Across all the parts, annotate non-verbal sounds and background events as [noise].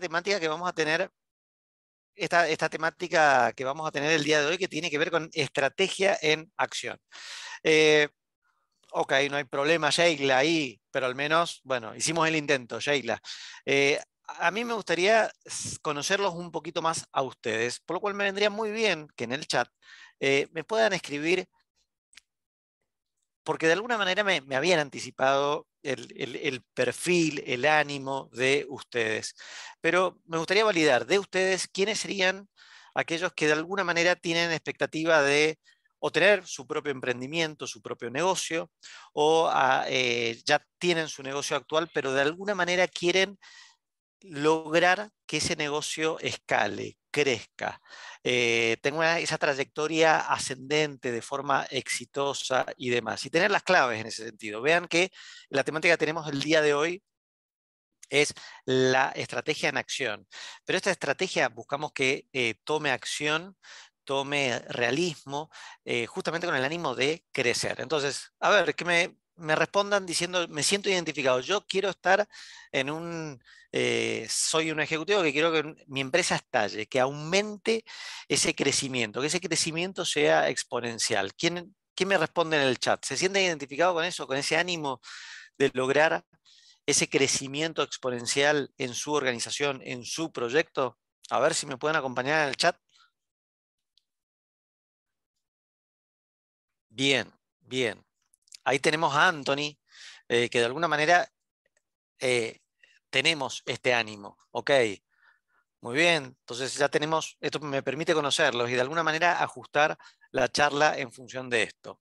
temática que vamos a tener, esta, temática que vamos a tener el día de hoy que tiene que ver con estrategia en acción. Eh, ok, no hay problema, Sheila, ahí, pero al menos, bueno, hicimos el intento, Sheila. Eh, a mí me gustaría conocerlos un poquito más a ustedes, por lo cual me vendría muy bien que en el chat eh, me puedan escribir porque de alguna manera me, habían anticipado el, perfil, el ánimo de ustedes. Pero me gustaría validar de ustedes quiénes serían aquellos que de alguna manera tienen expectativa de o tener su propio emprendimiento, su propio negocio, o ah, eh, ya tienen su negocio actual, pero de alguna manera quieren lograr que ese negocio escale, crezca, eh, tenga esa trayectoria ascendente de forma exitosa y demás. Y tener las claves en ese sentido. Vean que la temática que tenemos el día de hoy es la estrategia en acción. Pero esta estrategia buscamos que eh, tome acción, tome realismo, eh, justamente con el ánimo de crecer. Entonces, a ver, ¿qué me me respondan diciendo, me siento identificado, yo quiero estar en un, eh, soy un ejecutivo que quiero que mi empresa estalle, que aumente ese crecimiento, que ese crecimiento sea exponencial. ¿Quién, quién me responde en el chat? ¿Se siente identificado con eso, con ese ánimo de lograr ese crecimiento exponencial en su organización, en su proyecto? A ver si me pueden acompañar en el chat. Bien, bien. Ahí tenemos a Anthony, eh, que de alguna manera eh, tenemos este ánimo. Ok, muy bien, entonces ya tenemos, esto me permite conocerlos y de alguna manera ajustar la charla en función de esto.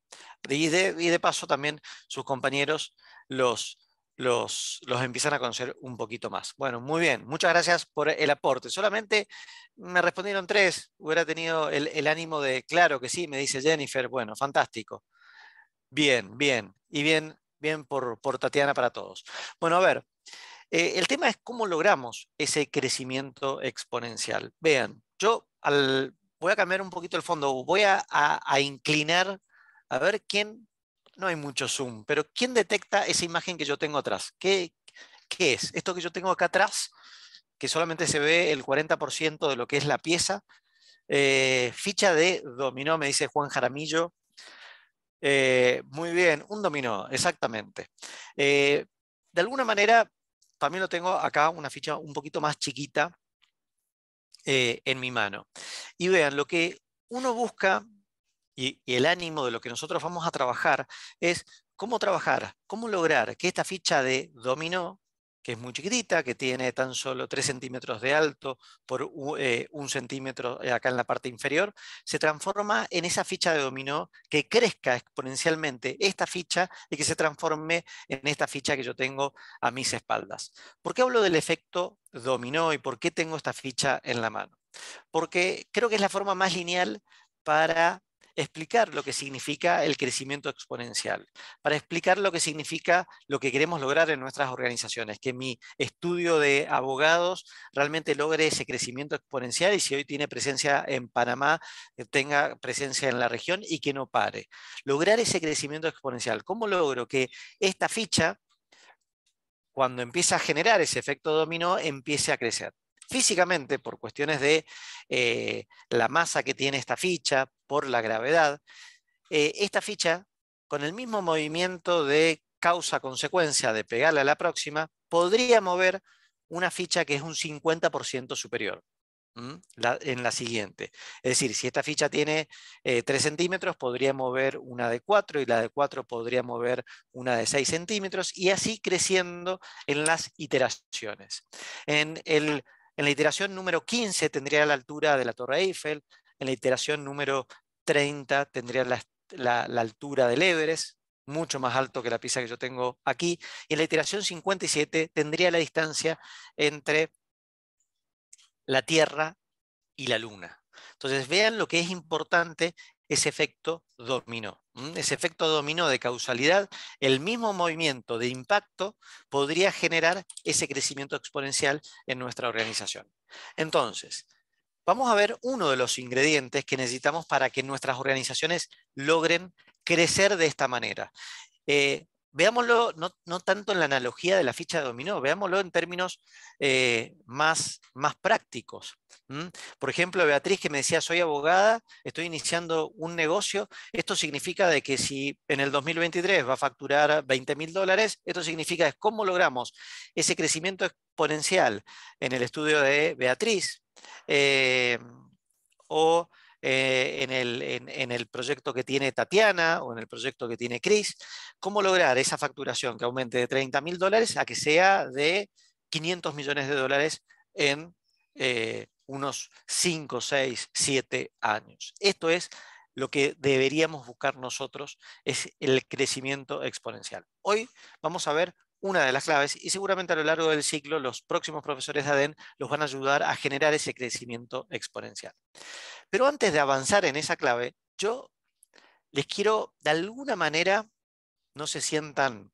Y de, paso también sus compañeros los, los, los, empiezan a conocer un poquito más. Bueno, muy bien, muchas gracias por el aporte. Solamente me respondieron tres, hubiera tenido el ánimo de, claro que sí, me dice Jennifer, bueno, fantástico. Bien, bien. Y bien, bien por, Tatiana para todos. Bueno, a ver, eh, el tema es cómo logramos ese crecimiento exponencial. Vean, yo al, voy a cambiar un poquito el fondo, voy a, inclinar a ver quién, no hay mucho zoom, pero quién detecta esa imagen que yo tengo atrás. ¿Qué, es? Esto que yo tengo acá atrás, que solamente se ve el 40% de lo que es la pieza. Eh, ficha de dominó, me dice Juan Jaramillo. Eh, muy bien, un dominó, exactamente. Eh, de alguna manera, también lo tengo acá, una ficha un poquito más chiquita eh, en mi mano. Y vean, lo que uno busca y el ánimo de lo que nosotros vamos a trabajar es cómo trabajar, cómo lograr que esta ficha de dominó que es muy chiquitita, que tiene tan solo 3 centímetros de alto por eh, un centímetro eh, acá en la parte inferior, se transforma en esa ficha de dominó que crezca exponencialmente esta ficha y que se transforme en esta ficha que yo tengo a mis espaldas. ¿Por qué hablo del efecto dominó y por qué tengo esta ficha en la mano? Porque creo que es la forma más lineal para explicar lo que significa el crecimiento exponencial, para explicar lo que significa lo que queremos lograr en nuestras organizaciones, que mi estudio de abogados realmente logre ese crecimiento exponencial y si hoy tiene presencia en Panamá, eh, tenga presencia en la región y que no pare. Lograr ese crecimiento exponencial. ¿Cómo logro que esta ficha, cuando empieza a generar ese efecto dominó, empiece a crecer? físicamente por cuestiones de eh, la masa que tiene esta ficha, por la gravedad, eh, esta ficha, con el mismo movimiento de causa-consecuencia de pegarla a la próxima, podría mover una ficha que es un 50% superior en la siguiente. Es decir, si esta ficha tiene 3 eh, centímetros, podría mover una de 4 y la de 4 podría mover una de 6 centímetros y así creciendo en las iteraciones. En, en la iteración número 15 tendría la altura de la Torre Eiffel, en la iteración número 30 tendría la, altura del Everest, mucho más alto que la pieza que yo tengo aquí. Y en la iteración 57 tendría la distancia entre la Tierra y la Luna. Entonces vean lo que es importante ese efecto dominó. Ese efecto dominó de causalidad, el mismo movimiento de impacto podría generar ese crecimiento exponencial en nuestra organización. Entonces, vamos a ver uno de los ingredientes que necesitamos para que nuestras organizaciones logren crecer de esta manera. Eh, veámoslo no, tanto en la analogía de la ficha de dominó, veámoslo en términos eh, más, más, prácticos. Por ejemplo, Beatriz que me decía, soy abogada, estoy iniciando un negocio, esto significa de que si en el 2023 va a facturar 20 mil dólares, esto significa es cómo logramos ese crecimiento exponencial en el estudio de Beatriz, eh, o eh, en, el, proyecto que tiene Tatiana o en el proyecto que tiene Chris, cómo lograr esa facturación que aumente de 30 mil dólares a que sea de 500 millones de dólares en eh, unos 5, 6, 7 años. Esto es lo que deberíamos buscar nosotros es el crecimiento exponencial. Hoy vamos a ver una de las claves y seguramente a lo largo del ciclo los próximos profesores de ADEN los van a ayudar a generar ese crecimiento exponencial. Pero antes de avanzar en esa clave, yo les quiero de alguna manera, no se sientan,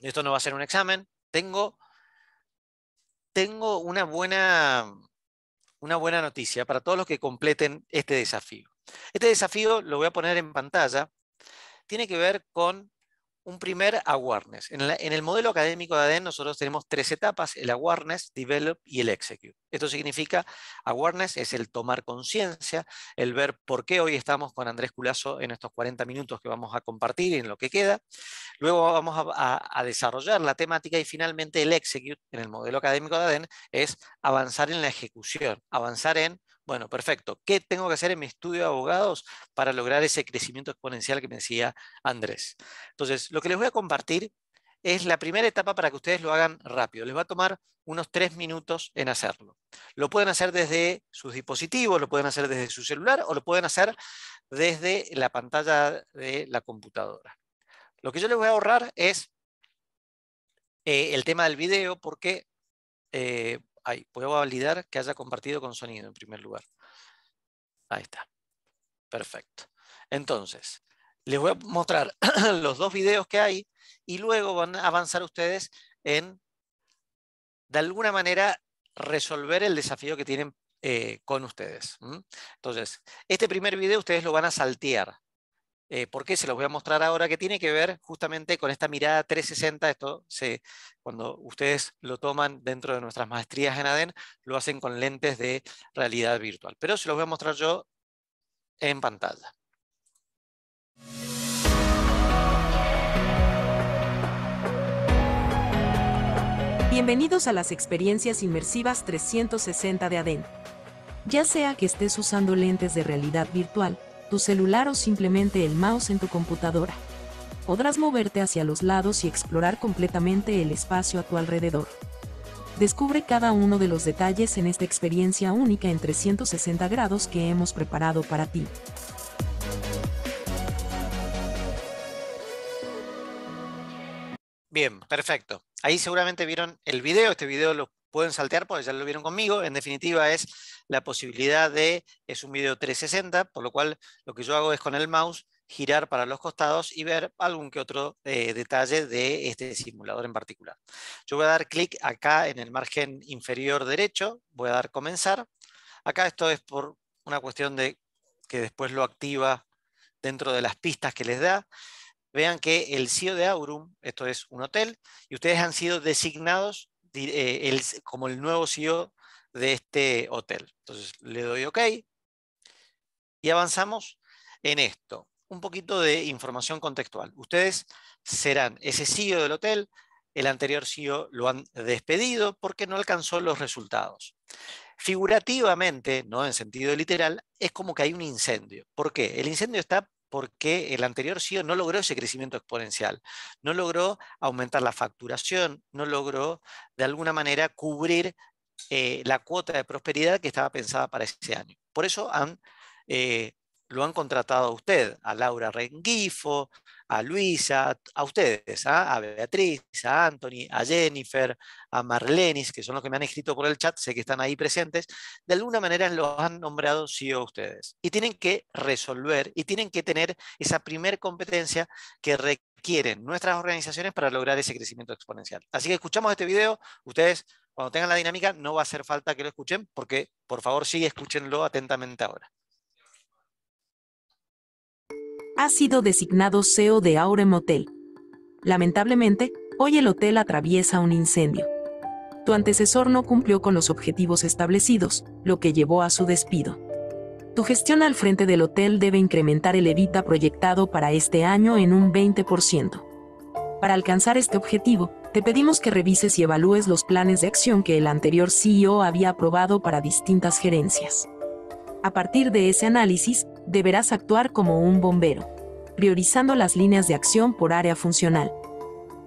esto no va a ser un examen, tengo, tengo una, buena, una buena noticia para todos los que completen este desafío. Este desafío lo voy a poner en pantalla, tiene que ver con un primer awareness. En, el modelo académico de ADN nosotros tenemos tres etapas, el awareness, develop y el execute. Esto significa, awareness es el tomar conciencia, el ver por qué hoy estamos con Andrés Culazo en estos 40 minutos que vamos a compartir y en lo que queda. Luego vamos a, a desarrollar la temática y finalmente el execute en el modelo académico de ADN es avanzar en la ejecución, avanzar en bueno, perfecto. ¿Qué tengo que hacer en mi estudio de abogados para lograr ese crecimiento exponencial que me decía Andrés? Entonces, lo que les voy a compartir es la primera etapa para que ustedes lo hagan rápido. Les va a tomar unos tres minutos en hacerlo. Lo pueden hacer desde sus dispositivos, lo pueden hacer desde su celular o lo pueden hacer desde la pantalla de la computadora. Lo que yo les voy a ahorrar es eh, el tema del video porque eh, Ahí, puedo validar que haya compartido con sonido en primer lugar. Ahí está. Perfecto. Entonces, les voy a mostrar [clears throat] los dos videos que hay y luego van a avanzar ustedes en, de alguna manera, resolver el desafío que tienen eh, con ustedes. Entonces, este primer video ustedes lo van a saltear. Eh, ¿Por qué? Se los voy a mostrar ahora, que tiene que ver justamente con esta mirada 360. Esto, se, cuando ustedes lo toman dentro de nuestras maestrías en ADEN, lo hacen con lentes de realidad virtual. Pero se los voy a mostrar yo en pantalla. Bienvenidos a las experiencias inmersivas 360 de ADEN. Ya sea que estés usando lentes de realidad virtual, tu celular o simplemente el mouse en tu computadora. Podrás moverte hacia los lados y explorar completamente el espacio a tu alrededor. Descubre cada uno de los detalles en esta experiencia única en 360 grados que hemos preparado para ti. Bien, perfecto. Ahí seguramente vieron el video. Este video lo pueden saltear, porque ya lo vieron conmigo. En definitiva, es la posibilidad de, es un video 360, por lo cual lo que yo hago es con el mouse girar para los costados y ver algún que otro eh, detalle de este simulador en particular. Yo voy a dar clic acá en el margen inferior derecho, voy a dar comenzar. Acá esto es por una cuestión de que después lo activa dentro de las pistas que les da vean que el CEO de Aurum, esto es un hotel, y ustedes han sido designados eh, como el nuevo CEO de este hotel. Entonces le doy OK y avanzamos en esto. Un poquito de información contextual. Ustedes serán ese CEO del hotel, el anterior CEO lo han despedido porque no alcanzó los resultados. Figurativamente, no en sentido literal, es como que hay un incendio. ¿Por qué? El incendio está porque el anterior CEO no logró ese crecimiento exponencial, no logró aumentar la facturación, no logró de alguna manera cubrir eh, la cuota de prosperidad que estaba pensada para ese año. Por eso han, eh, lo han contratado a usted, a Laura Rengifo, a Luisa, a ustedes, ¿ah? a Beatriz, a Anthony, a Jennifer, a Marlenis, que son los que me han escrito por el chat, sé que están ahí presentes, de alguna manera los han nombrado sí o ustedes. Y tienen que resolver y tienen que tener esa primer competencia que requieren nuestras organizaciones para lograr ese crecimiento exponencial. Así que escuchamos este video, ustedes cuando tengan la dinámica no va a hacer falta que lo escuchen, porque por favor sí escúchenlo atentamente ahora ha sido designado CEO de Aurem Hotel. Lamentablemente, hoy el hotel atraviesa un incendio. Tu antecesor no cumplió con los objetivos establecidos, lo que llevó a su despido. Tu gestión al frente del hotel debe incrementar el evita proyectado para este año en un 20%. Para alcanzar este objetivo, te pedimos que revises y evalúes los planes de acción que el anterior CEO había aprobado para distintas gerencias. A partir de ese análisis, deberás actuar como un bombero, priorizando las líneas de acción por área funcional.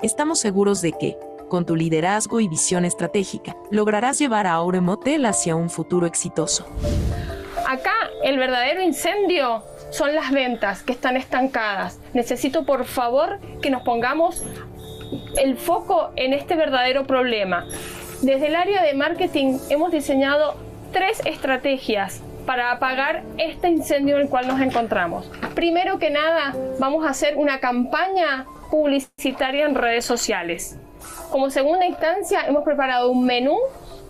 Estamos seguros de que, con tu liderazgo y visión estratégica, lograrás llevar a motel hacia un futuro exitoso. Acá el verdadero incendio son las ventas que están estancadas. Necesito por favor que nos pongamos el foco en este verdadero problema. Desde el área de marketing hemos diseñado tres estrategias para apagar este incendio en el cual nos encontramos. Primero que nada, vamos a hacer una campaña publicitaria en redes sociales. Como segunda instancia, hemos preparado un menú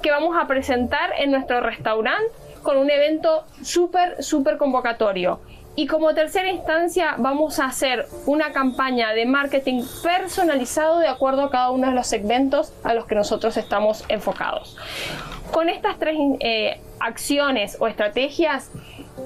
que vamos a presentar en nuestro restaurante con un evento súper, súper convocatorio. Y como tercera instancia, vamos a hacer una campaña de marketing personalizado de acuerdo a cada uno de los segmentos a los que nosotros estamos enfocados. Con estas tres eh, acciones o estrategias,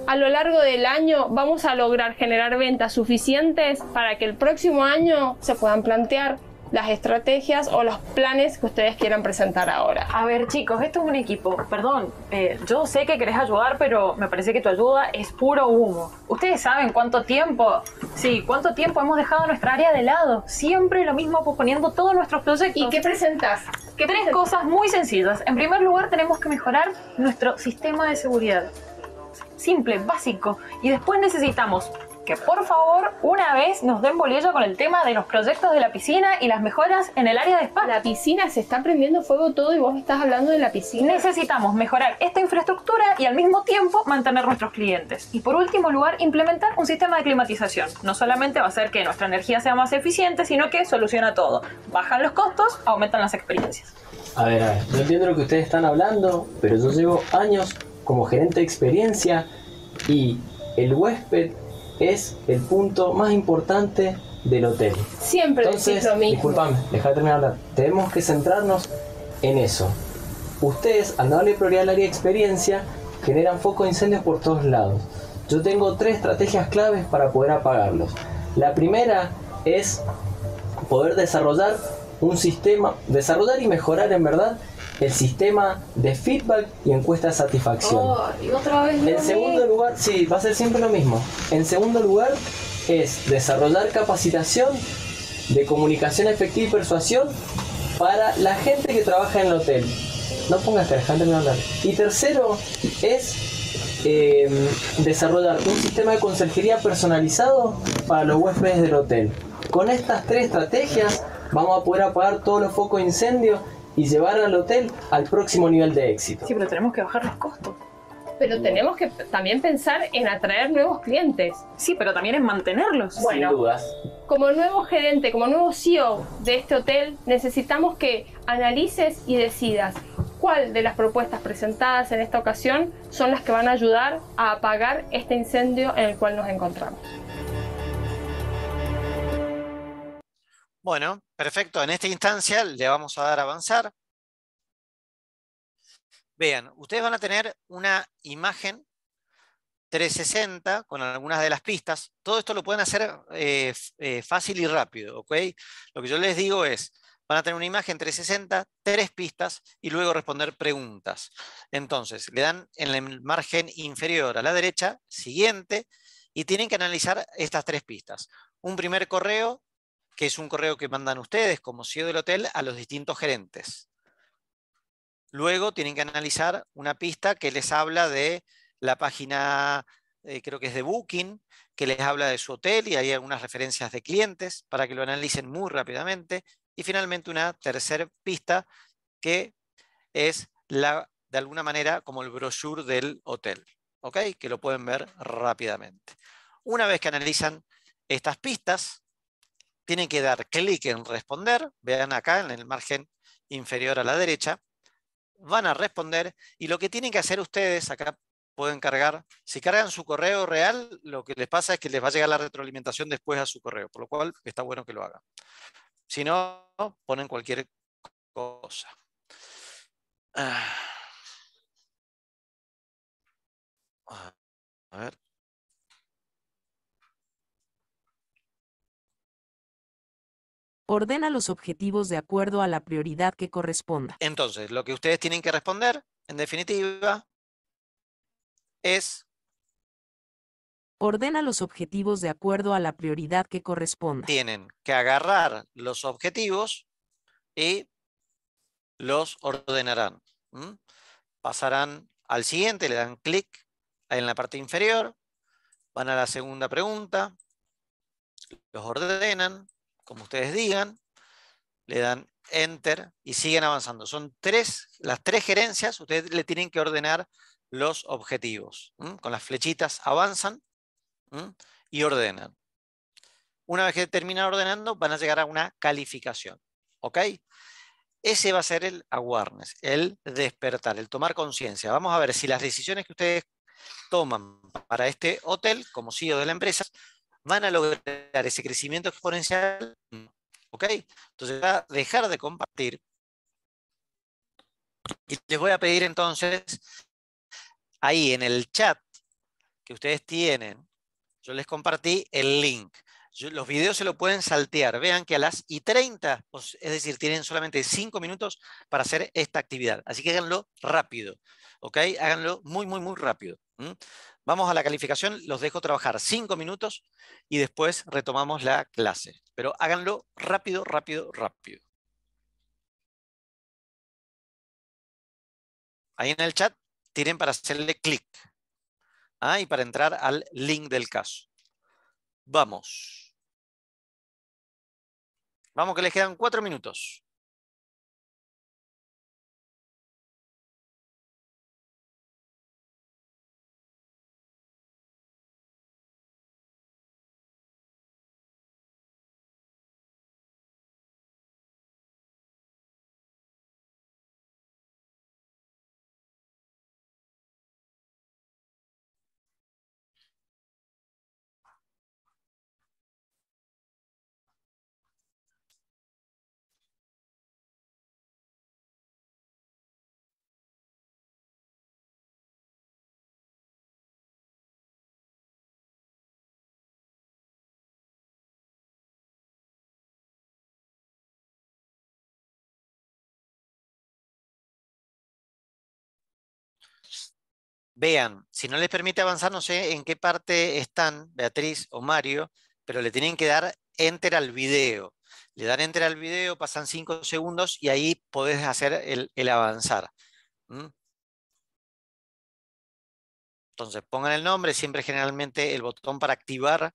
a lo largo del año vamos a lograr generar ventas suficientes para que el próximo año se puedan plantear las estrategias o los planes que ustedes quieran presentar ahora. A ver chicos, esto es un equipo, perdón, eh, yo sé que querés ayudar, pero me parece que tu ayuda es puro humo. Ustedes saben cuánto tiempo, sí, cuánto tiempo hemos dejado nuestra área de lado, siempre lo mismo posponiendo pues, todos nuestros proyectos. ¿Y qué presentas? que tres cosas muy sencillas. En primer lugar, tenemos que mejorar nuestro sistema de seguridad. Simple, básico. Y después necesitamos que por favor una vez nos den bolillo con el tema de los proyectos de la piscina y las mejoras en el área de spa. La piscina se está prendiendo fuego todo y vos estás hablando de la piscina. Necesitamos mejorar esta infraestructura y al mismo tiempo mantener nuestros clientes. Y por último lugar, implementar un sistema de climatización. No solamente va a hacer que nuestra energía sea más eficiente, sino que soluciona todo. Bajan los costos, aumentan las experiencias. A ver, a ver, no entiendo lo que ustedes están hablando, pero yo llevo años como gerente de experiencia y el huésped es el punto más importante del hotel. Siempre Entonces, lo mismo. Disculpame, deja terminar de hablar. Tenemos que centrarnos en eso. Ustedes, al darle prioridad al área de experiencia, generan focos de incendios por todos lados. Yo tengo tres estrategias claves para poder apagarlos. La primera es poder desarrollar un sistema, desarrollar y mejorar en verdad el sistema de feedback y encuesta de satisfacción. Oh, y otra vez en segundo lugar, sí, va a ser siempre lo mismo. En segundo lugar es desarrollar capacitación de comunicación efectiva y persuasión para la gente que trabaja en el hotel. No pongas que hablar. Y tercero es em, desarrollar un sistema de conserjería personalizado para los huéspedes del hotel. Con estas tres estrategias vamos a poder apagar todos los focos de incendio y llevar al hotel al próximo nivel de éxito. Sí, pero tenemos que bajar los costos. Pero tenemos que también pensar en atraer nuevos clientes. Sí, pero también en mantenerlos. Sin dudas. Como nuevo gerente, como nuevo CEO de este hotel, necesitamos que analices y decidas cuál de las propuestas presentadas en esta ocasión son las que van a ayudar a apagar este incendio en el cual nos encontramos. Bueno, Perfecto, en esta instancia le vamos a dar a avanzar. Vean, ustedes van a tener una imagen 360 con algunas de las pistas. Todo esto lo pueden hacer eh, eh, fácil y rápido, ¿ok? Lo que yo les digo es, van a tener una imagen 360, tres pistas y luego responder preguntas. Entonces, le dan en el margen inferior a la derecha, siguiente, y tienen que analizar estas tres pistas. Un primer correo que es un correo que mandan ustedes como CEO del hotel a los distintos gerentes. Luego tienen que analizar una pista que les habla de la página, eh, creo que es de Booking, que les habla de su hotel y hay algunas referencias de clientes para que lo analicen muy rápidamente. Y finalmente una tercera pista que es la, de alguna manera como el brochure del hotel, ¿ok? que lo pueden ver rápidamente. Una vez que analizan estas pistas, tienen que dar clic en responder, vean acá en el margen inferior a la derecha, van a responder y lo que tienen que hacer ustedes, acá pueden cargar, si cargan su correo real, lo que les pasa es que les va a llegar la retroalimentación después a su correo, por lo cual está bueno que lo hagan. Si no, ponen cualquier cosa. Ah. A ver. Ordena los objetivos de acuerdo a la prioridad que corresponda. Entonces, lo que ustedes tienen que responder, en definitiva, es... Ordena los objetivos de acuerdo a la prioridad que corresponda. Tienen que agarrar los objetivos y los ordenarán. Pasarán al siguiente, le dan clic en la parte inferior, van a la segunda pregunta, los ordenan, como ustedes digan, le dan enter y siguen avanzando. Son tres, las tres gerencias, ustedes le tienen que ordenar los objetivos. Con las flechitas avanzan y ordenan. Una vez que terminan ordenando, van a llegar a una calificación. Ese va a ser el awareness, el despertar, el tomar conciencia. Vamos a ver si las decisiones que ustedes toman para este hotel como CEO de la empresa van a lograr ese crecimiento exponencial. ¿Ok? Entonces, va dejar de compartir. Y les voy a pedir entonces, ahí en el chat que ustedes tienen, yo les compartí el link. los videos se lo pueden saltear. Vean que a las y 30, es decir, tienen solamente 5 minutos para hacer esta actividad. Así que háganlo rápido. ¿Ok? Háganlo muy, muy, muy rápido. Vamos a la calificación, los dejo trabajar cinco minutos y después retomamos la clase. Pero háganlo rápido, rápido, rápido. Ahí en el chat tiren para hacerle clic. Ah, y para entrar al link del caso. Vamos. Vamos que les quedan cuatro minutos. vean, si no les permite avanzar, no sé en qué parte están Beatriz o Mario, pero le tienen que dar enter al video. Le dan enter al video, pasan 5 segundos y ahí podés hacer el, avanzar. Entonces pongan el nombre, siempre generalmente el botón para activar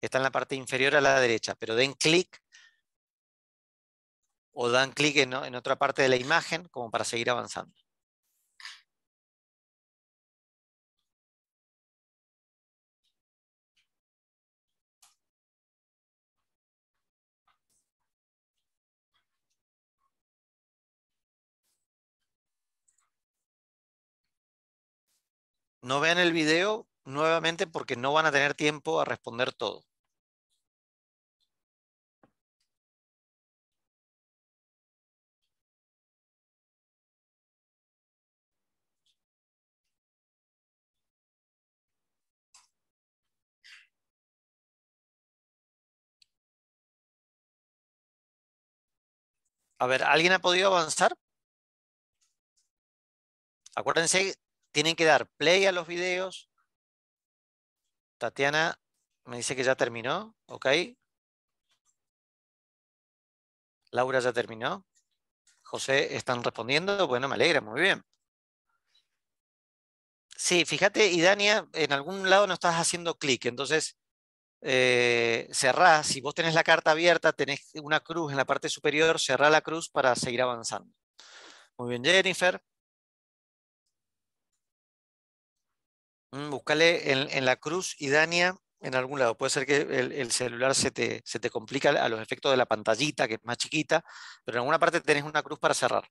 está en la parte inferior a la derecha, pero den clic o dan clic en otra parte de la imagen como para seguir avanzando. No vean el video nuevamente porque no van a tener tiempo a responder todo. A ver, ¿alguien ha podido avanzar? Acuérdense, tienen que dar play a los videos. Tatiana me dice que ya terminó, ¿ok? Laura ya terminó. José, ¿están respondiendo? Bueno, me alegra, muy bien. Sí, fíjate, y Dania, en algún lado no estás haciendo clic, entonces eh, cerrá, si vos tenés la carta abierta, tenés una cruz en la parte superior, cerrá la cruz para seguir avanzando. Muy bien, Jennifer. Mm, búscale en, la cruz y Dania en algún lado. Puede ser que el, celular se te, se complica a los efectos de la pantallita, que es más chiquita, pero en alguna parte tenés una cruz para cerrar.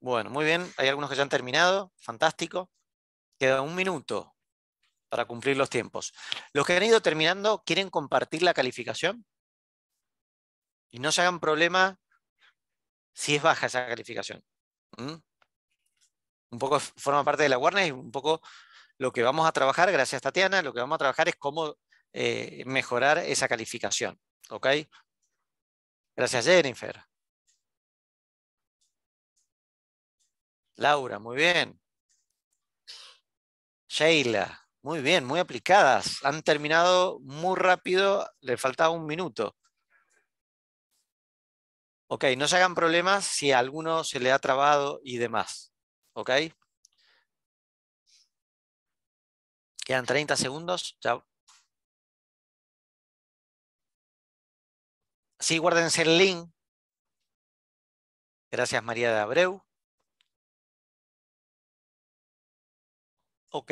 Bueno, muy bien. Hay algunos que ya han terminado. Fantástico. Queda un minuto para cumplir los tiempos. Los que han ido terminando, ¿quieren compartir la calificación? Y no se hagan problema si es baja esa calificación. ¿Mm? un poco forma parte de la Warner y un poco lo que vamos a trabajar, gracias Tatiana, lo que vamos a trabajar es cómo eh, mejorar esa calificación. ¿Ok? Gracias Jennifer. Laura, muy bien. Sheila, muy bien, muy aplicadas. Han terminado muy rápido, le faltaba un minuto. Ok, no se hagan problemas si a alguno se le ha trabado y demás. ¿Ok? Quedan 30 segundos. Chao. Sí, guárdense el link. Gracias, María de Abreu. Ok.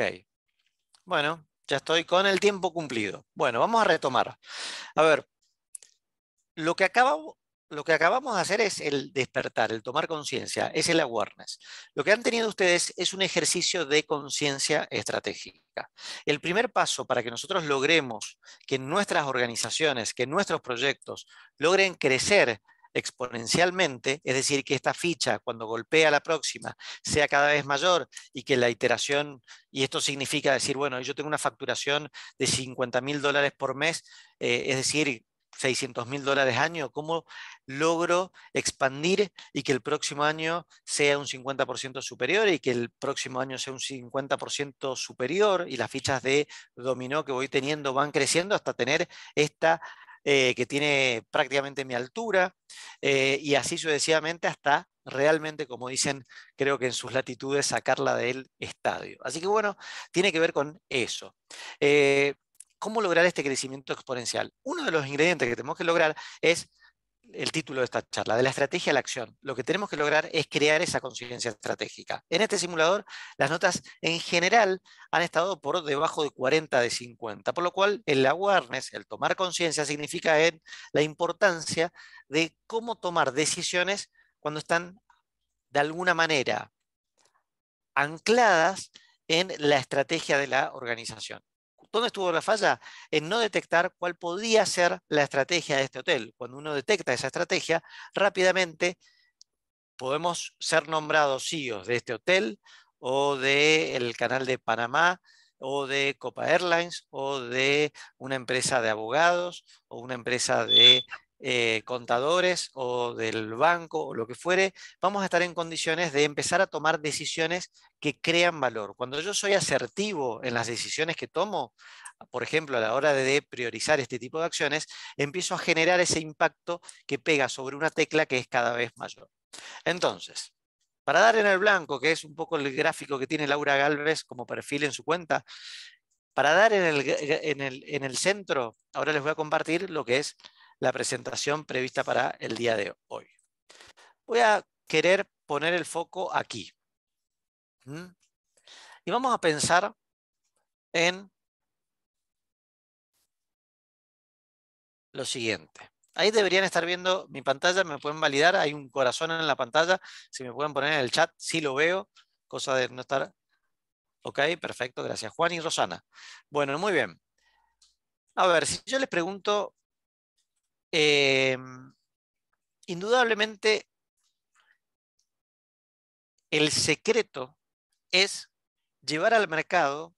Bueno, ya estoy con el tiempo cumplido. Bueno, vamos a retomar. A ver, lo que acabo, lo que acabamos de hacer es el despertar, el tomar conciencia, es el awareness. Lo que han tenido ustedes es un ejercicio de conciencia estratégica. El primer paso para que nosotros logremos que nuestras organizaciones, que nuestros proyectos logren crecer exponencialmente, es decir, que esta ficha cuando golpea la próxima sea cada vez mayor y que la iteración, y esto significa decir, bueno, yo tengo una facturación de 50 mil dólares por mes, eh, es decir, 600 mil dólares año? ¿Cómo logro expandir y que el próximo año sea un 50% superior y que el próximo año sea un 50% superior y las fichas de dominó que voy teniendo van creciendo hasta tener esta eh, que tiene prácticamente mi altura eh, y así sucesivamente hasta realmente, como dicen, creo que en sus latitudes sacarla del estadio. Así que bueno, tiene que ver con eso. Eh, ¿Cómo lograr este crecimiento exponencial? Uno de los ingredientes que tenemos que lograr es el título de esta charla, de la estrategia a la acción. Lo que tenemos que lograr es crear esa conciencia estratégica. En este simulador, las notas en general han estado por debajo de 40 de 50, por lo cual el awareness, el tomar conciencia, significa la importancia de cómo tomar decisiones cuando están de alguna manera ancladas en la estrategia de la organización. ¿Dónde estuvo la falla? En no detectar cuál podía ser la estrategia de este hotel. Cuando uno detecta esa estrategia, rápidamente podemos ser nombrados CEOs de este hotel o del el canal de Panamá o de Copa Airlines o de una empresa de abogados o una empresa de eh, contadores o del banco o lo que fuere, vamos a estar en condiciones de empezar a tomar decisiones que crean valor. Cuando yo soy asertivo en las decisiones que tomo, por ejemplo, a la hora de priorizar este tipo de acciones, empiezo a generar ese impacto que pega sobre una tecla que es cada vez mayor. Entonces, para dar en el blanco, que es un poco el gráfico que tiene Laura Galvez como perfil en su cuenta, para dar en el, en el, en el centro, ahora les voy a compartir lo que es la presentación prevista para el día de hoy. Voy a querer poner el foco aquí. Y vamos a pensar en lo siguiente. Ahí deberían estar viendo mi pantalla, me pueden validar, hay un corazón en la pantalla, si me pueden poner en el chat, sí lo veo, cosa de no estar... Ok, perfecto, gracias Juan y Rosana. Bueno, muy bien. A ver, si yo les pregunto Em, indudablemente, el secreto es llevar al mercado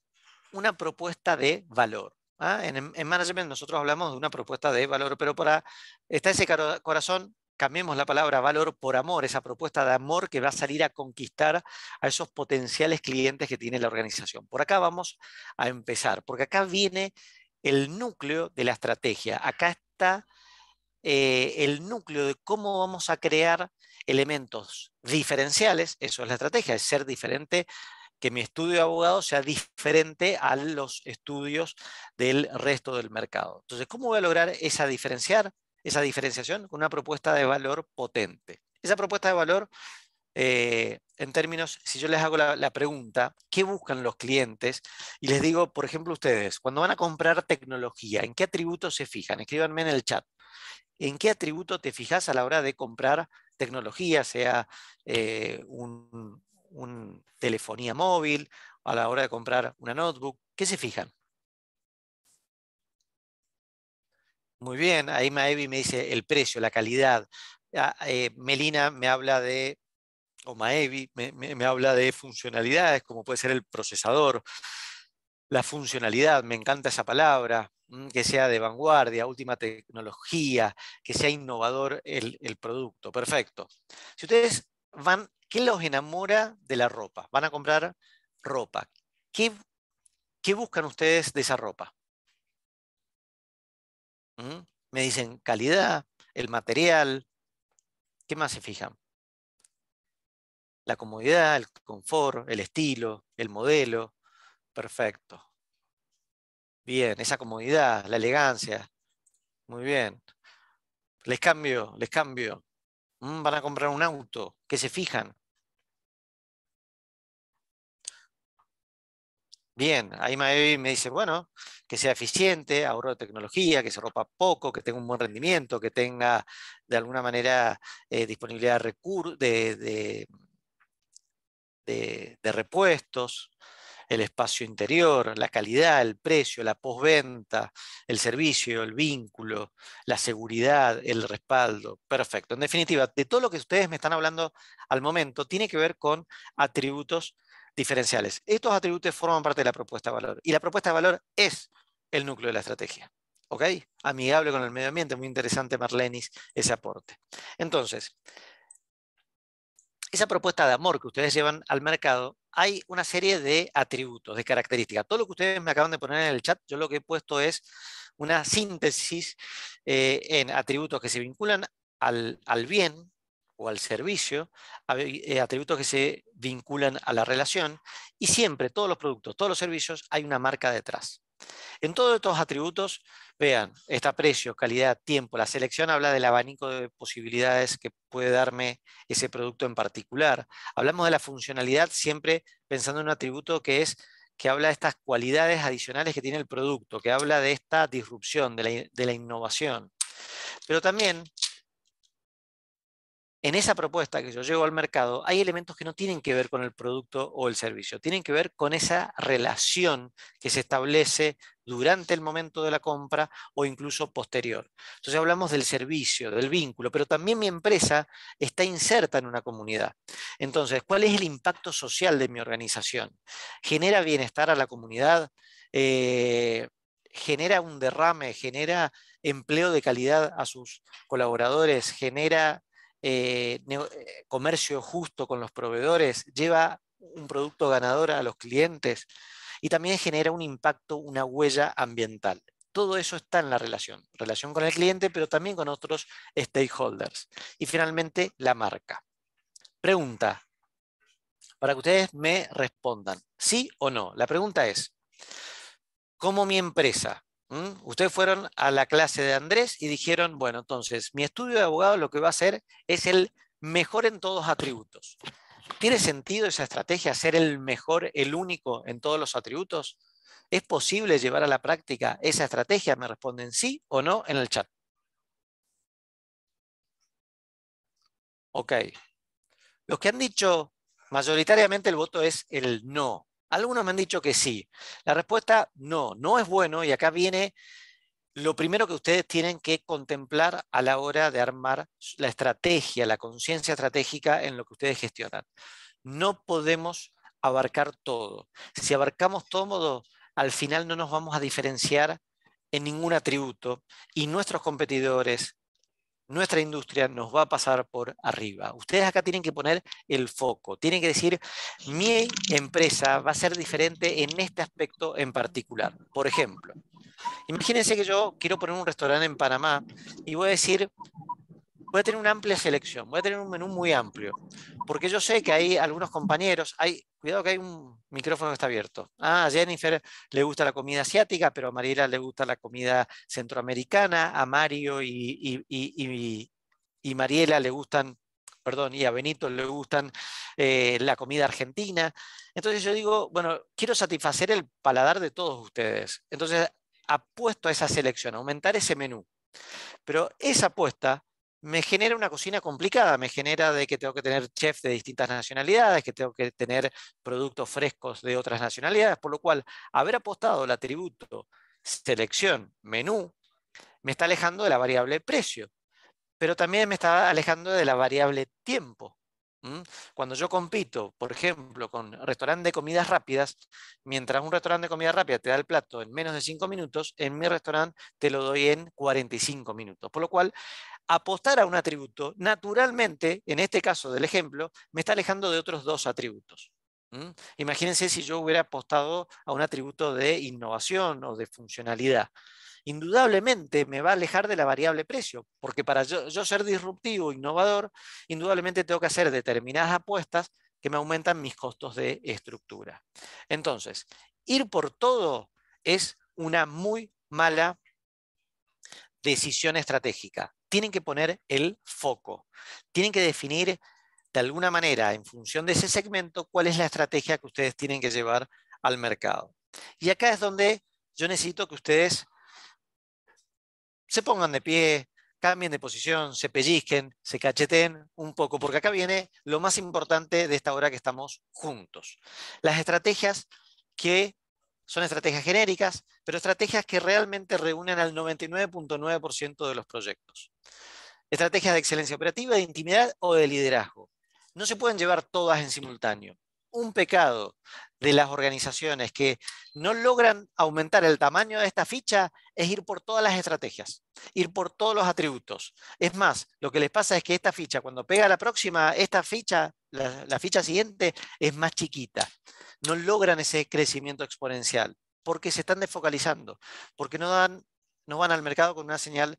una propuesta de valor. ¿ah? En, management nosotros hablamos de una propuesta de valor, pero para está ese corazón, cambiemos la palabra valor por amor, esa propuesta de amor que va a salir a conquistar a esos potenciales clientes que tiene la organización. Por acá vamos a empezar, porque acá viene el núcleo de la estrategia. Acá está eh, el núcleo de cómo vamos a crear elementos diferenciales, eso es la estrategia, es ser diferente, que mi estudio de abogado sea diferente a los estudios del resto del mercado. Entonces, ¿cómo voy a lograr esa diferenciar, esa diferenciación con una propuesta de valor potente? Esa propuesta de valor, eh, en términos, si yo les hago la, la pregunta, ¿qué buscan los clientes? Y les digo, por ejemplo, ustedes, cuando van a comprar tecnología, ¿en qué atributos se fijan? Escríbanme en el chat. ¿En qué atributo te fijas a la hora de comprar tecnología, sea eh, una telefonía móvil, a la hora de comprar una notebook? ¿Qué se fijan? Muy bien, ahí Maevi me dice el precio, la calidad. Ah, eh, Melina me habla de, o Maevi me habla de funcionalidades, como puede ser el procesador la funcionalidad, me encanta esa palabra, mm, que sea de vanguardia, última tecnología, que sea innovador el, producto. Perfecto. Si ustedes van, ¿qué los enamora de la ropa? Van a comprar ropa. ¿Qué, buscan ustedes de esa ropa? ¿Mm? Me dicen calidad, el material. ¿Qué más se fijan? La comodidad, el confort, el estilo, el modelo. Perfecto. Bien, esa comodidad, la elegancia. Muy bien. Les cambio, les cambio. Mm, van a comprar un auto, ¿Qué se fijan. Bien, ahí me dice, bueno, que sea eficiente, ahorro de tecnología, que se ropa poco, que tenga un buen rendimiento, que tenga de alguna manera eh, disponibilidad de repuestos, el espacio interior, la calidad, el precio, la postventa, el servicio, el vínculo, la seguridad, el respaldo. Perfecto. En definitiva, de todo lo que ustedes me están hablando al momento, tiene que ver con atributos diferenciales. Estos atributos forman parte de la propuesta de valor y la propuesta de valor es el núcleo de la estrategia. ¿Ok? Amigable con el medio ambiente, muy interesante Marlenis ese aporte. Entonces, esa propuesta de amor que ustedes llevan al mercado, hay una serie de atributos, de características. Todo lo que ustedes me acaban de poner en el chat, yo lo que he puesto es una síntesis eh, en atributos que se vinculan al, bien o al servicio, eh, atributos que se vinculan a la relación, y siempre todos los productos, todos los servicios, hay una marca detrás. En todos estos atributos Vean, está precio, calidad, tiempo. La selección habla del abanico de posibilidades que puede darme ese producto en particular. Hablamos de la funcionalidad siempre pensando en un atributo que es que habla de estas cualidades adicionales que tiene el producto, que habla de esta disrupción, de la, de la innovación. Pero también en esa propuesta que yo llevo al mercado, hay elementos que no tienen que ver con el producto o el servicio, tienen que ver con esa relación que se establece durante el momento de la compra o incluso posterior. Entonces hablamos del servicio, del vínculo, pero también mi empresa está inserta en una comunidad. Entonces, ¿cuál es el impacto social de mi organización? ¿Genera bienestar a la comunidad? Eh, genera un derrame, genera empleo de calidad a sus colaboradores, genera eh, eh, comercio justo con los proveedores, lleva un producto ganador a los clientes y también genera un impacto, una huella ambiental. Todo eso está en la relación, relación con el cliente, pero también con otros stakeholders. Y finalmente, la marca. Pregunta, para que ustedes me respondan, sí o no. La pregunta es, ¿cómo mi empresa Ustedes fueron a la clase de Andrés y dijeron, bueno, entonces, mi estudio de abogado lo que va a hacer es el mejor en todos atributos. ¿Tiene sentido esa estrategia, ser el mejor, el único en todos los atributos? ¿Es posible llevar a la práctica esa estrategia? Me responden sí o no en el chat. Ok. Los que han dicho mayoritariamente el voto es el no. Algunos me han dicho que sí. La respuesta no, no es bueno y acá viene lo primero que ustedes tienen que contemplar a la hora de armar la estrategia, la conciencia estratégica en lo que ustedes gestionan. No podemos abarcar todo. Si abarcamos todo, al final no nos vamos a diferenciar en ningún atributo y nuestros competidores nuestra industria nos va a pasar por arriba. Ustedes acá tienen que poner el foco, tienen que decir, mi empresa va a ser diferente en este aspecto en particular. Por ejemplo, imagínense que yo quiero poner un restaurante en Panamá y voy a decir, voy a tener una amplia selección, voy a tener un menú muy amplio, porque yo sé que hay algunos compañeros, hay, cuidado que hay un micrófono que está abierto. Ah, a Jennifer le gusta la comida asiática, pero a Mariela le gusta la comida centroamericana, a Mario y, Mariela le gustan, perdón, y a Benito le gustan eh, la comida argentina. Entonces yo digo, bueno, quiero satisfacer el paladar de todos ustedes. Entonces apuesto a esa selección, aumentar ese menú. Pero esa apuesta me genera una cocina complicada, me genera de que tengo que tener chefs de distintas nacionalidades, que tengo que tener productos frescos de otras nacionalidades, por lo cual haber apostado el atributo selección, menú, me está alejando de la variable precio, pero también me está alejando de la variable tiempo. Cuando yo compito, por ejemplo, con restaurante de comidas rápidas, mientras un restaurante de comida rápida te da el plato en menos de 5 minutos, en mi restaurante te lo doy en 45 minutos. Por lo cual, apostar a un atributo, naturalmente, en este caso del ejemplo, me está alejando de otros dos atributos. Imagínense si yo hubiera apostado a un atributo de innovación o de funcionalidad. Indudablemente me va a alejar de la variable precio, porque para yo, ser disruptivo, innovador, indudablemente tengo que hacer determinadas apuestas que me aumentan mis costos de estructura. Entonces, ir por todo es una muy mala decisión estratégica tienen que poner el foco, tienen que definir de alguna manera, en función de ese segmento, cuál es la estrategia que ustedes tienen que llevar al mercado. Y acá es donde yo necesito que ustedes se pongan de pie, cambien de posición, se pellizquen, se cacheten un poco, porque acá viene lo más importante de esta hora que estamos juntos. Las estrategias que son estrategias genéricas, pero estrategias que realmente reúnen al 99.9% de los proyectos. Estrategias de excelencia operativa, de intimidad o de liderazgo. No se pueden llevar todas en simultáneo. Un pecado de las organizaciones que no logran aumentar el tamaño de esta ficha es ir por todas las estrategias, ir por todos los atributos. Es más, lo que les pasa es que esta ficha, cuando pega la próxima, esta ficha la, ficha siguiente es más chiquita. No logran ese crecimiento exponencial porque se están desfocalizando, porque no, no van al mercado con una señal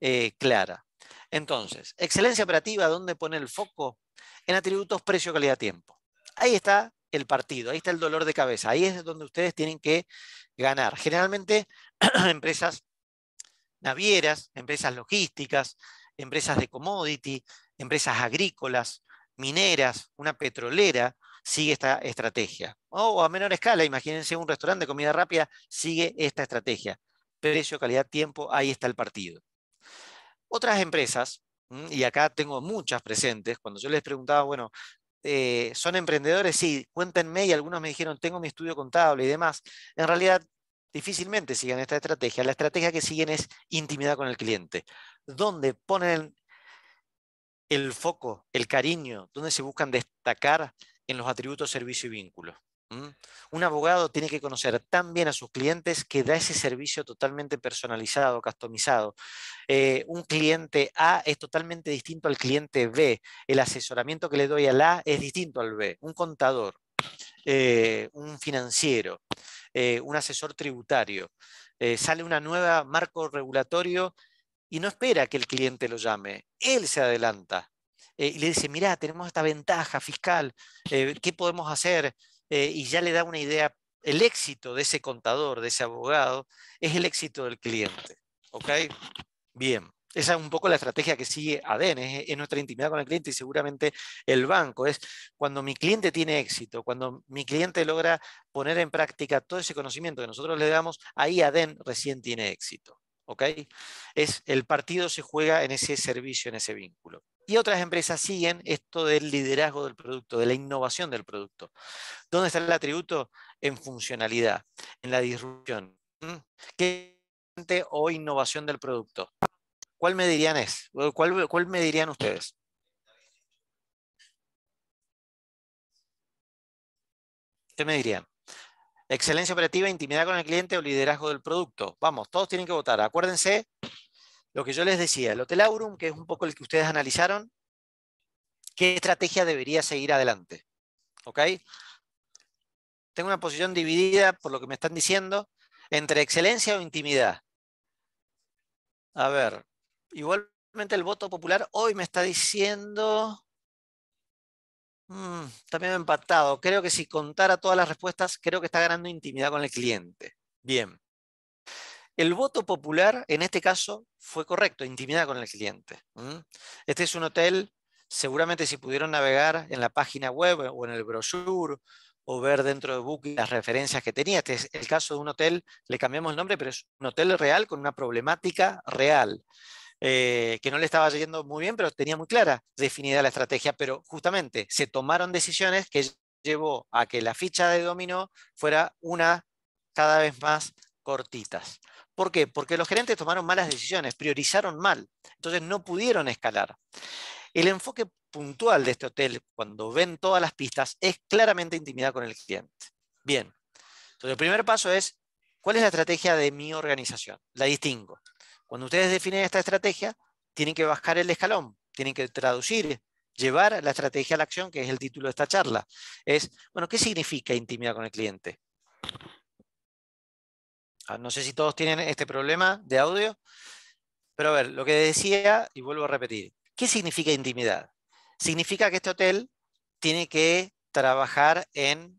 eh, clara. Entonces, excelencia operativa, ¿dónde pone el foco? En atributos precio, calidad, tiempo. Ahí está el partido, ahí está el dolor de cabeza, ahí es donde ustedes tienen que ganar. Generalmente, [clears throat] empresas navieras, empresas logísticas, empresas de commodity, empresas agrícolas, mineras, una petrolera, sigue esta estrategia. O a menor escala, imagínense un restaurante de comida rápida, sigue esta estrategia. Precio, calidad, tiempo, ahí está el partido. Otras empresas, y acá tengo muchas presentes, cuando yo les preguntaba, bueno, eh, ¿son emprendedores? Sí, cuéntenme, y algunos me dijeron, tengo mi estudio contable y demás. En realidad, difícilmente siguen esta estrategia. La estrategia que siguen es intimidad con el cliente, donde ponen el foco, el cariño, donde se buscan destacar en los atributos servicio y vínculo. Un abogado tiene que conocer tan bien a sus clientes que da ese servicio totalmente personalizado, customizado. Eh, un cliente A es totalmente distinto al cliente B. El asesoramiento que le doy al A es distinto al B. Un contador, eh, un financiero, eh, un asesor tributario. sale una nueva marco regulatorio y no espera que el cliente lo llame, él se adelanta eh, y le dice, mirá, tenemos esta ventaja fiscal, eh, ¿qué podemos hacer? Eh, y ya le da una idea, el éxito de ese contador, de ese abogado, es el éxito del cliente. ¿Ok? Bien. Esa es un poco la estrategia que sigue ADN, es, nuestra intimidad con el cliente y seguramente el banco. Es cuando mi cliente tiene éxito, cuando mi cliente logra poner en práctica todo ese conocimiento que nosotros le damos, ahí ADN recién tiene éxito. ¿ok? Es, el partido se juega en ese servicio, en ese vínculo. Y otras empresas siguen esto del liderazgo del producto, de la innovación del producto. ¿Dónde está el atributo? En funcionalidad, en la disrupción. ¿Mm? ¿Qué o innovación del producto? ¿Cuál me dirían es? cuál me dirían ustedes? ¿Qué me dirían? Excelencia operativa, intimidad con el cliente o liderazgo del producto. Vamos, todos tienen que votar. Acuérdense lo que yo les decía, el Hotel Aurum, que es un poco el que ustedes analizaron, ¿qué estrategia debería seguir adelante? ¿Ok? Tengo una posición dividida, por lo que me están diciendo, entre excelencia o intimidad. A ver, igualmente el voto popular hoy me está diciendo me mm, también empatado. Creo que si contara todas las respuestas, creo que está ganando intimidad con el cliente. Bien. El voto popular, en este caso, fue correcto, intimidad con el cliente. Este es un hotel, seguramente si pudieron navegar en la página web o en el brochure o ver dentro de Booking las referencias que tenía. Este es el caso de un hotel, le cambiamos el nombre, pero es un hotel real con una problemática real. Eh, que no le estaba yendo muy bien, pero tenía muy clara definida la estrategia, pero justamente se tomaron decisiones que llevó a que la ficha de dominó fuera una cada vez más cortita. ¿Por qué? Porque los gerentes tomaron malas decisiones, priorizaron mal, entonces no pudieron escalar. El enfoque puntual de este hotel, cuando ven todas las pistas, es claramente intimidad con el cliente. Bien, entonces el primer paso es, ¿cuál es la estrategia de mi organización? La distingo. Cuando ustedes definen esta estrategia, tienen que bajar el escalón, tienen que traducir, llevar la estrategia a la acción, que es el título de esta charla. Es, bueno, ¿qué significa intimidad con el cliente? Ah, no sé si todos tienen este problema de audio, pero a ver, lo que decía, y vuelvo a repetir, ¿qué significa intimidad? Significa que este hotel tiene que trabajar en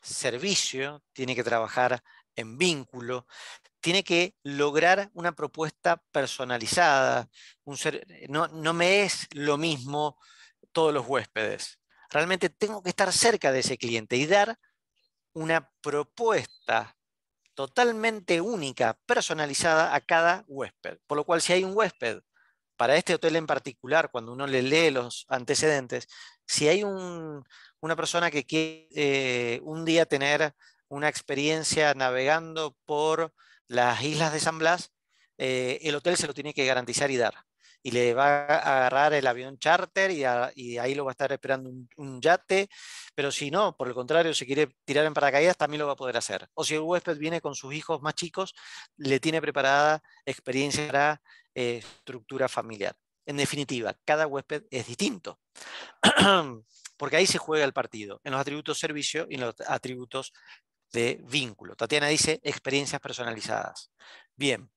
servicio, tiene que trabajar en vínculo, tiene que lograr una propuesta personalizada. Un eh, no, no me es lo mismo todos los huéspedes. Realmente tengo que estar cerca de ese cliente y dar una propuesta totalmente única, personalizada a cada huésped. Por lo cual, si hay un huésped, para este hotel en particular, cuando uno le lee los antecedentes, si hay una persona que quiere eh, un día tener una experiencia navegando por las islas de San Blas, eh, el hotel se lo tiene que garantizar y dar. Y le va a agarrar el avión charter y, ahí lo va a estar esperando un, yate. Pero si no, por el contrario, si quiere tirar en paracaídas, también lo va a poder hacer. O si el huésped viene con sus hijos más chicos, le tiene preparada experiencia para eh, estructura familiar. En definitiva, cada huésped es distinto, [clears throat] porque ahí se juega el partido, en los atributos servicio y en los atributos de vínculo. Tatiana dice experiencias personalizadas. Bien.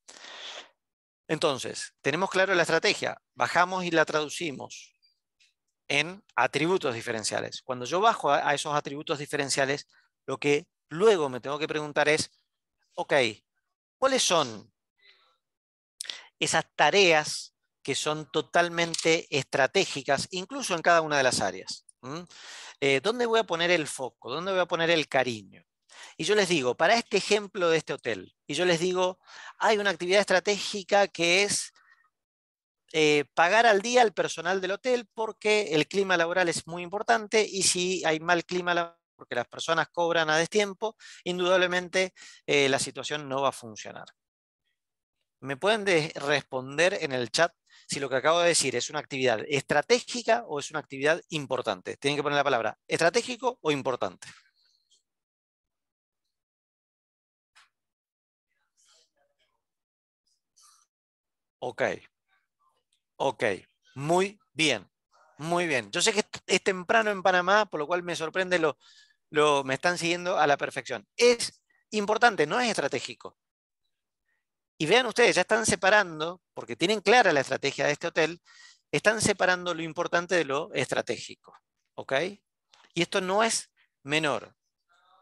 Entonces, tenemos claro la estrategia. Bajamos y la traducimos en atributos diferenciales. Cuando yo bajo a, esos atributos diferenciales, lo que luego me tengo que preguntar es, ok, ¿cuáles son esas tareas que son totalmente estratégicas, incluso en cada una de las áreas? ¿Mm? Eh, ¿Dónde voy a poner el foco? ¿Dónde voy a poner el cariño? y yo les digo, para este ejemplo de este hotel, y yo les digo, hay una actividad estratégica que es eh, pagar al día al personal del hotel porque el clima laboral es muy importante y si hay mal clima laboral, porque las personas cobran a destiempo, indudablemente eh, la situación no va a funcionar. ¿Me pueden responder en el chat si lo que acabo de decir es una actividad estratégica o es una actividad importante? Tienen que poner la palabra estratégico o importante. Ok. Ok. Muy bien. Muy bien. Yo sé que es temprano en Panamá, por lo cual me sorprende lo, lo me están siguiendo a la perfección. Es importante, no es estratégico. Y vean ustedes, ya están separando, porque tienen clara la estrategia de este hotel, están separando lo importante de lo estratégico. ¿Ok? Y esto no es menor.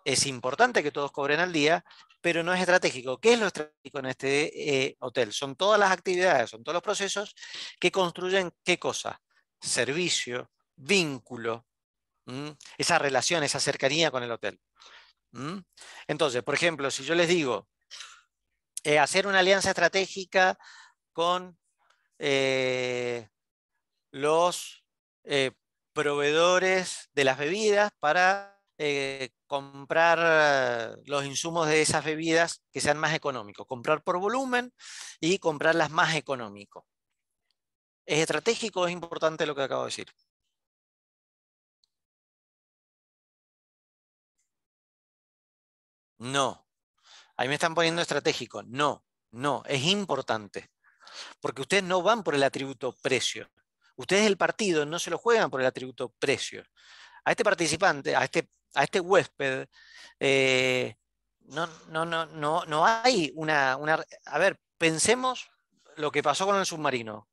Es importante que todos cobren al día, pero no es estratégico. ¿Qué es lo estratégico en este eh, hotel? Son todas las actividades, son todos los procesos que construyen qué cosa? Servicio, vínculo, esa relación, esa cercanía con el hotel. Entonces, por ejemplo, si yo les digo, eh, hacer una alianza estratégica con eh, los proveedores de las bebidas para comprar eh, los insumos de esas bebidas que sean más económicos, comprar por volumen y comprarlas más económico. ¿Es estratégico? Es importante lo que acabo de decir. No. Ahí me están poniendo estratégico. No, no, es importante. Porque ustedes no van por el atributo precio. Ustedes el partido no se lo juegan por el atributo precio. A este participante, a este a este huésped, eh, no, no, no, no, no hay una, A ver, pensemos lo que pasó con el submarino.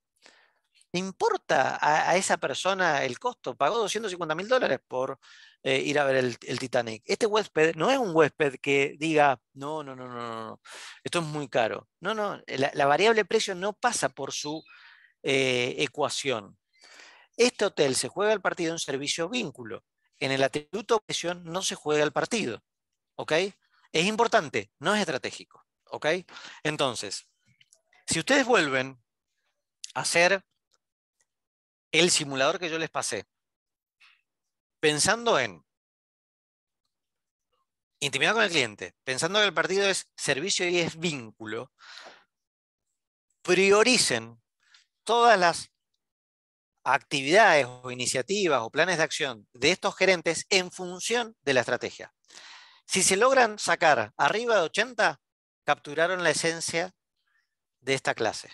importa a, esa persona el costo? Pagó 250 mil dólares por eh, ir a ver el, Titanic. Este huésped no es un huésped que diga, no, no, no, no, no, esto es muy caro. No, no, la, variable precio no pasa por su eh, ecuación. Este hotel se juega el partido en servicio vínculo en el atributo presión no se juega el partido. ¿Ok? Es importante, no es estratégico. ¿Ok? Entonces, si ustedes vuelven a hacer el simulador que yo les pasé, pensando en intimidad con el cliente, pensando que el partido es servicio y es vínculo, prioricen todas las actividades o iniciativas o planes de acción de estos gerentes en función de la estrategia. Si se logran sacar arriba de 80, capturaron la esencia de esta clase.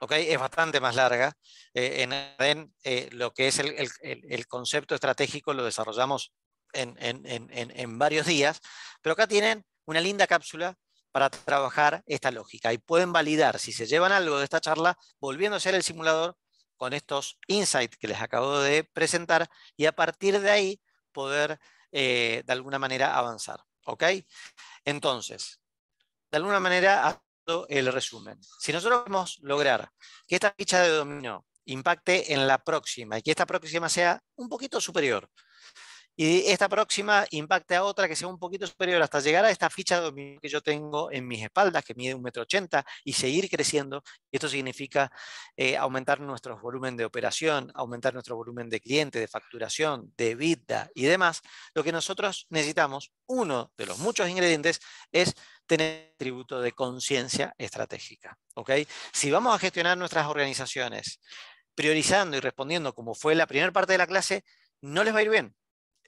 ¿Okay? Es bastante más larga. Eh, en eh, lo que es el, concepto estratégico lo desarrollamos en, varios días, pero acá tienen una linda cápsula para trabajar esta lógica y pueden validar si se llevan algo de esta charla volviendo a ser el simulador con estos insights que les acabo de presentar y a partir de ahí poder eh, de alguna manera avanzar. ¿Ok? Entonces, de alguna manera, el resumen. Si nosotros a lograr que esta ficha de dominio impacte en la próxima y que esta próxima sea un poquito superior y esta próxima impacte a otra que sea un poquito superior hasta llegar a esta ficha de dominio que yo tengo en mis espaldas, que mide un metro ochenta, y seguir creciendo. Esto significa eh, aumentar nuestro volumen de operación, aumentar nuestro volumen de cliente, de facturación, de vida y demás. Lo que nosotros necesitamos, uno de los muchos ingredientes, es tener tributo de conciencia estratégica. Si vamos a gestionar nuestras organizaciones priorizando y respondiendo como fue la primera parte de la clase, no les va a ir bien.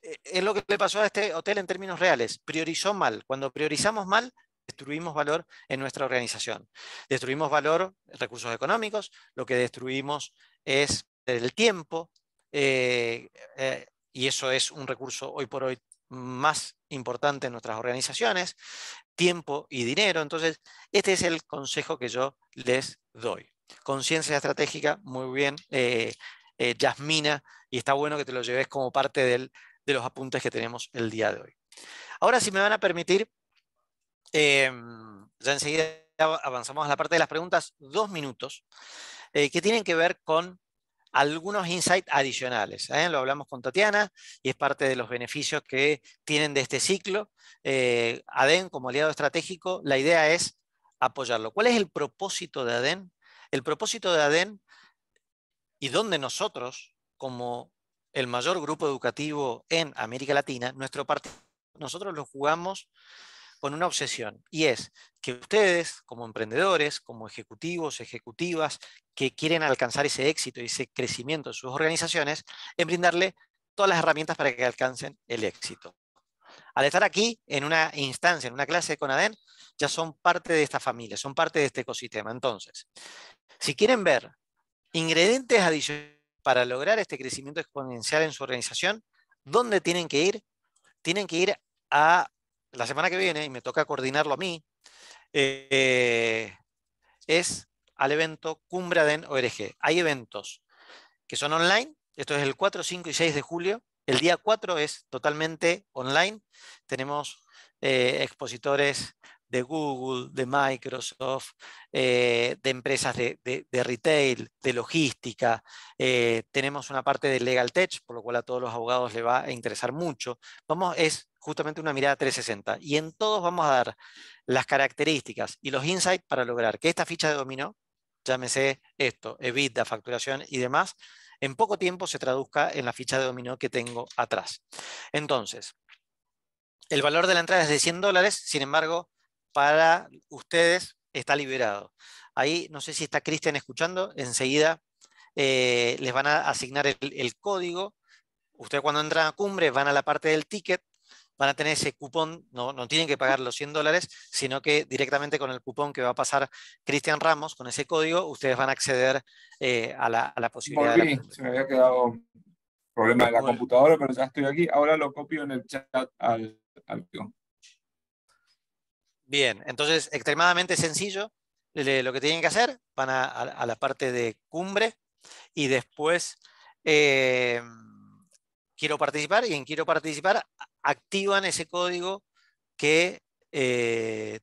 Eh, es lo que le pasó a este hotel en términos reales. Priorizó mal. Cuando priorizamos mal, destruimos valor en nuestra organización. Destruimos valor, recursos económicos, lo que destruimos es el tiempo, eh, eh, y eso es un recurso hoy por hoy más importante en nuestras organizaciones, tiempo y dinero. Entonces, este es el consejo que yo les doy. Conciencia estratégica, muy bien, Yasmina, y está bueno que te lo lleves como parte del de los apuntes que tenemos el día de hoy. Ahora, si me van a permitir, em, ya enseguida avanzamos a la parte de las preguntas, dos minutos, eh, que tienen que ver con algunos insights adicionales. ¿eh? Lo hablamos con Tatiana y es parte de los beneficios que tienen de este ciclo. Eh, ADEN como aliado estratégico, la idea es apoyarlo. ¿Cuál es el propósito de ADEN? El propósito de ADEN y dónde nosotros como el mayor grupo educativo en América Latina, nuestro partido, nosotros lo jugamos con una obsesión, y es que ustedes, como emprendedores, como ejecutivos, ejecutivas, que quieren alcanzar ese éxito y ese crecimiento de sus organizaciones, en brindarle todas las herramientas para que alcancen el éxito. Al estar aquí, en una instancia, en una clase con ADEN, ya son parte de esta familia, son parte de este ecosistema. Entonces, si quieren ver ingredientes adicionales, para lograr este crecimiento exponencial en su organización, ¿dónde tienen que ir? Tienen que ir a la semana que viene, y me toca coordinarlo a mí, eh, es al evento Cumbre ADEN ORG. Hay eventos que son online, esto es el 4, 5 y 6 de julio. El día 4 es totalmente online. Tenemos eh, expositores de Google, de Microsoft, eh, de empresas de, retail, de logística. Eh, tenemos una parte de Legal Tech, por lo cual a todos los abogados le va a interesar mucho. Vamos, es justamente una mirada 360. Y en todos vamos a dar las características y los insights para lograr que esta ficha de dominó, llámese esto, EBITDA, facturación y demás, en poco tiempo se traduzca en la ficha de dominó que tengo atrás. Entonces, el valor de la entrada es de 100 dólares, sin embargo, para ustedes está liberado. Ahí no sé si está Cristian escuchando, enseguida eh, les van a asignar el, código. Ustedes cuando entran a cumbre van a la parte del ticket, van a tener ese cupón, no, tienen que pagar los 100 dólares, sino que directamente con el cupón que va a pasar Cristian Ramos, con ese código, ustedes van a acceder eh, a, la, posibilidad. se me había quedado problema de la computadora, pero ya estoy aquí. Ahora lo copio en el chat al, al... Bien, entonces extremadamente sencillo. Lo que tienen que hacer, van a, la parte de cumbre y después eh, quiero participar y en quiero participar activan ese código que eh,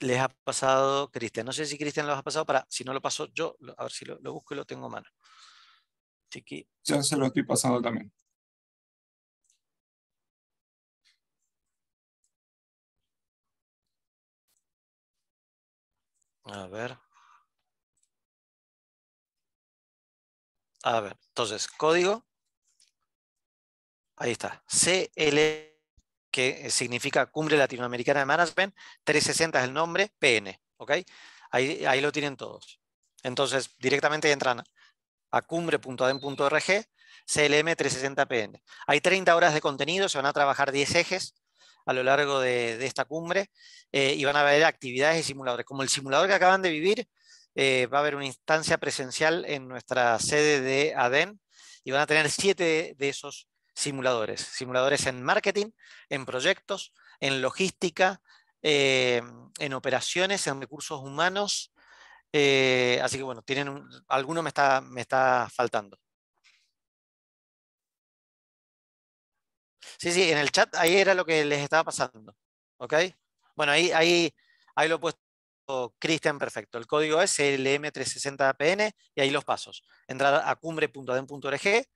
les ha pasado Cristian. No sé si Cristian lo ha pasado para, si no lo paso yo, a ver si lo, busco y lo tengo en mano. Chiqui. Ya se lo estoy pasando también. A ver. A ver, entonces, código. Ahí está. CL, que significa Cumbre Latinoamericana de Management, 360 es el nombre, PN. ¿Ok? Ahí, lo tienen todos. Entonces, directamente entran a cumbre.adem.org, CLM 360 PN. Hay 30 horas de contenido, se van a trabajar 10 ejes a lo largo de, esta cumbre eh, y van a haber actividades y simuladores. Como el simulador que acaban de vivir, eh, va a haber una instancia presencial en nuestra sede de ADEN y van a tener siete de esos simuladores. Simuladores en marketing, en proyectos, en logística, eh, en operaciones, en recursos humanos. así que bueno, tienen alguno me está, me está faltando. Sí, sí, en el chat ahí era lo que les estaba pasando. ¿Ok? Bueno, ahí, ahí, ahí lo he puesto Cristian perfecto. El código es LM360APN y ahí los pasos. Entrar a cumbre.adem.org,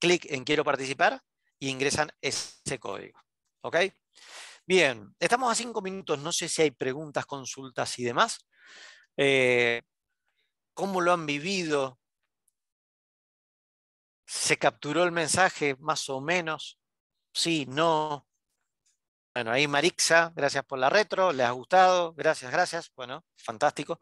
clic en quiero participar y ingresan ese código. ¿Ok? Bien, estamos a cinco minutos. No sé si hay preguntas, consultas y demás. Eh, ¿Cómo lo han vivido? ¿Se capturó el mensaje más o menos? sí, no. Bueno, ahí Marixa, gracias por la retro, les ha gustado, gracias, gracias, bueno, fantástico.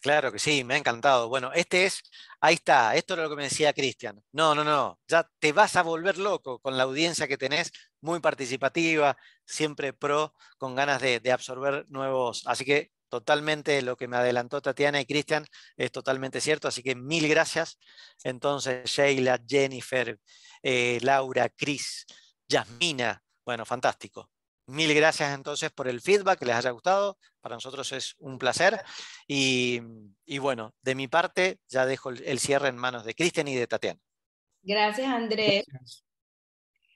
Claro que sí, me ha encantado. Bueno, este es, ahí está, esto era lo que me decía Cristian. No, no, no, ya te vas a volver loco con la audiencia que tenés, muy participativa, siempre pro, con ganas de absorber nuevos. Así que Totalmente lo que me adelantó Tatiana y Cristian es totalmente cierto, así que mil gracias. Entonces, Sheila, Jennifer, eh, Laura, Cris, Yasmina, bueno, fantástico. Mil gracias entonces por el feedback, que les haya gustado. Para nosotros es un placer. Y, bueno, de mi parte ya dejo el, cierre en manos de Cristian y de Tatiana. Gracias, Andrés.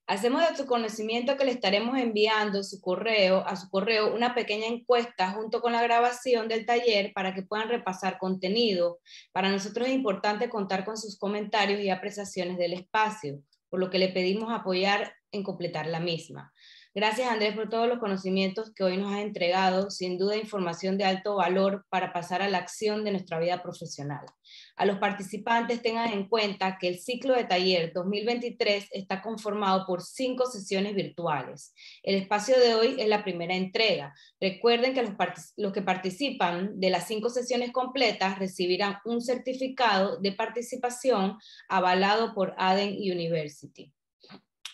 Hacemos de su conocimiento que le estaremos enviando su correo, a su correo una pequeña encuesta junto con la grabación del taller para que puedan repasar contenido. Para nosotros es importante contar con sus comentarios y apreciaciones del espacio, por lo que le pedimos apoyar en completar la misma. Gracias Andrés por todos los conocimientos que hoy nos has entregado, sin duda información de alto valor para pasar a la acción de nuestra vida profesional. A los participantes tengan en cuenta que el ciclo de taller 2023 está conformado por cinco sesiones virtuales. El espacio de hoy es la primera entrega. Recuerden que los, los que participan de las cinco sesiones completas recibirán un certificado de participación avalado por Aden University.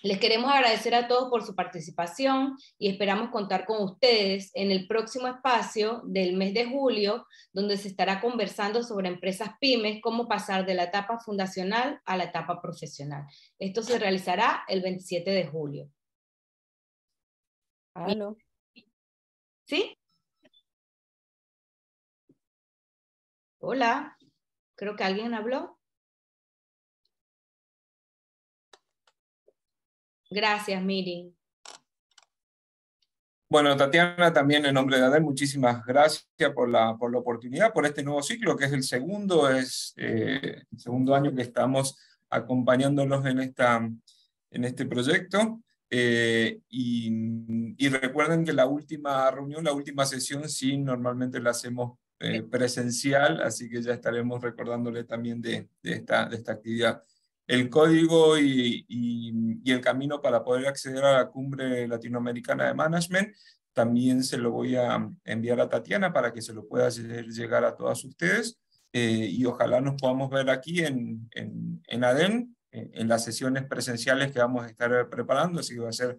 Les queremos agradecer a todos por su participación y esperamos contar con ustedes en el próximo espacio del mes de julio, donde se estará conversando sobre empresas pymes, cómo pasar de la etapa fundacional a la etapa profesional. Esto se realizará el 27 de julio. ¿Aló? ¿Sí? Hola, creo que alguien habló. Gracias, Miri. Bueno, Tatiana, también en nombre de ADEL, muchísimas gracias por la, por la oportunidad, por este nuevo ciclo, que es el segundo, es eh, el segundo año que estamos acompañándolos en, esta, en este proyecto. Eh, y, recuerden que la última reunión, la última sesión, sí, normalmente la hacemos eh, presencial, así que ya estaremos recordándoles también de, de, esta, de esta actividad el código y, el camino para poder acceder a la cumbre latinoamericana de management. También se lo voy a enviar a Tatiana para que se lo pueda hacer llegar a todas ustedes eh, y ojalá nos podamos ver aquí en, en, en en, las sesiones presenciales que vamos a estar preparando, así que va a ser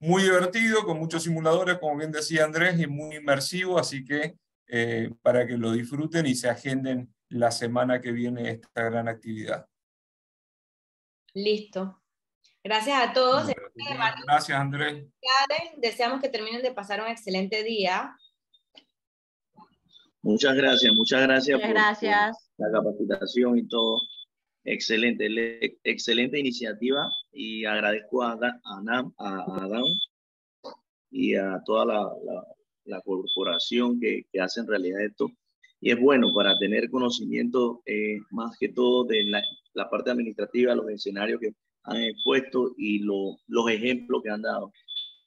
muy divertido, con muchos simuladores, como bien decía Andrés, y muy inmersivo, así que eh, para que lo disfruten y se agenden la semana que viene esta gran actividad. Listo. Gracias a todos. Gracias, Andrés. Deseamos que terminen de pasar un excelente día. Muchas gracias, muchas gracias, por la capacitación y todo. Excelente, excelente iniciativa y agradezco a, Adam y a toda la, corporación que, que hace realidad esto y es bueno para tener conocimiento eh, más que todo de la, parte administrativa, los escenarios que han expuesto y los ejemplos que han dado.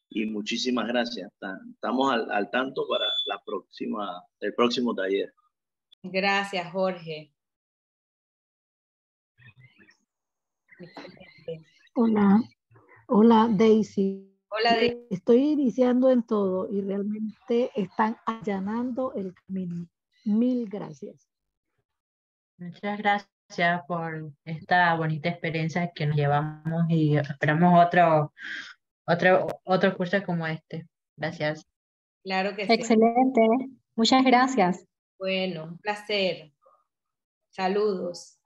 Y muchísimas gracias. Estamos al, tanto para la próxima, el próximo taller. Gracias, Jorge. Hola, hola Daisy. Hola Daisy. Estoy iniciando en todo y realmente están allanando el camino. Mil gracias. Muchas gracias por esta bonita experiencia que nos llevamos y esperamos otro, otro, otro curso como este. Gracias. Claro que sí. Excelente. Muchas gracias. Bueno, un placer. Saludos.